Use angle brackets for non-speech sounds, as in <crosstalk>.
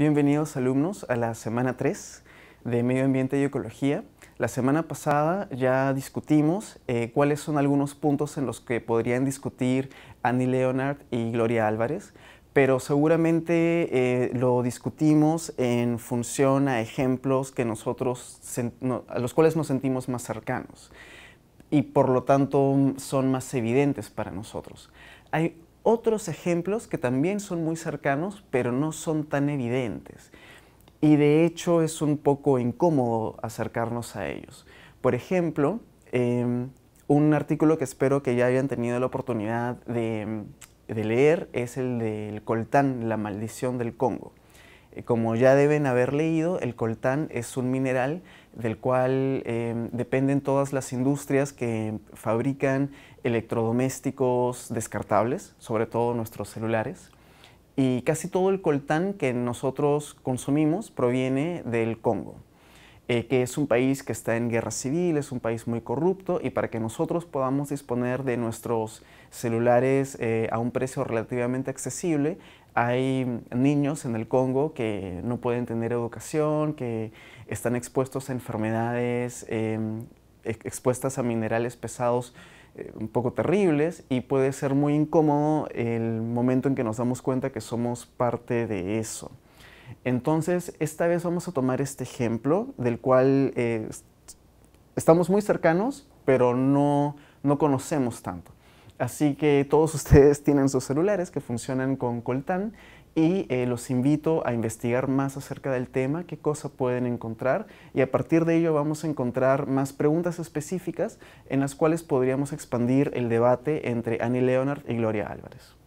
Bienvenidos alumnos a la semana 3 de Medio Ambiente y Ecología. La semana pasada ya discutimos eh, cuáles son algunos puntos en los que podrían discutir Annie Leonard y Gloria Álvarez, pero seguramente eh, lo discutimos en función a ejemplos que nosotros a los cuales nos sentimos más cercanos y por lo tanto son más evidentes para nosotros. Hay otros ejemplos que también son muy cercanos, pero no son tan evidentes. Y de hecho es un poco incómodo acercarnos a ellos. Por ejemplo, em, un artículo que espero que ya hayan tenido la oportunidad de, de leer es el del Coltán, La maldición del Congo. Eh, como ya deben haber leído, el coltán es un mineral del cual eh, dependen todas las industrias que fabrican electrodomésticos descartables, sobre todo nuestros celulares. Y casi todo el coltán que nosotros consumimos proviene del Congo. Eh, que es un país que está en guerra civil, es un país muy corrupto y para que nosotros podamos disponer de nuestros celulares eh, a un precio relativamente accesible, hay niños en el Congo que no pueden tener educación, que están expuestos a enfermedades, em, expuestas a minerales pesados eh, un poco terribles y puede ser muy incómodo el momento en que nos damos cuenta que somos parte de eso. Entonces, esta vez vamos a tomar este ejemplo del cual eh, estamos muy cercanos, pero no, no conocemos tanto. Así que todos <laughs> ustedes tienen sus celulares que funcionan con coltán y eh, los invito a investigar más acerca del tema, qué cosa pueden encontrar y a partir de ello vamos a encontrar más preguntas específicas en las cuales podríamos expandir el debate entre Annie Leonard y Gloria Álvarez.